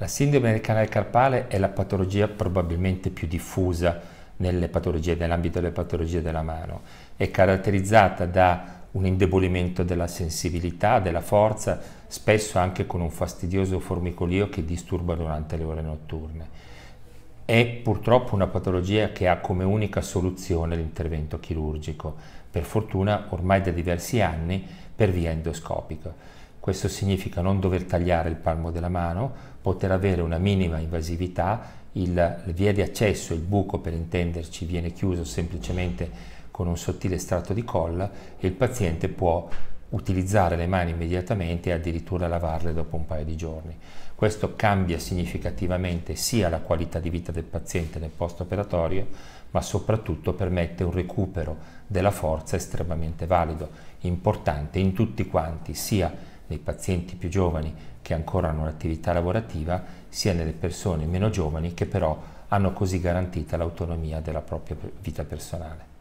La sindrome del canale carpale è la patologia probabilmente più diffusa nell'ambito delle patologie della mano. È caratterizzata da un indebolimento della sensibilità, della forza, spesso anche con un fastidioso formicolio che disturba durante le ore notturne. È purtroppo una patologia che ha come unica soluzione l'intervento chirurgico, per fortuna ormai da diversi anni per via endoscopica. Questo significa non dover tagliare il palmo della mano, poter avere una minima invasività, il, via di accesso, il buco per intenderci, viene chiuso semplicemente con un sottile strato di colla e il paziente può utilizzare le mani immediatamente e addirittura lavarle dopo un paio di giorni. Questo cambia significativamente sia la qualità di vita del paziente nel post-operatorio, ma soprattutto permette un recupero della forza estremamente valido, importante in tutti quanti, sia nei pazienti più giovani che ancora hanno un'attività lavorativa, sia nelle persone meno giovani che però hanno così garantita l'autonomia della propria vita personale.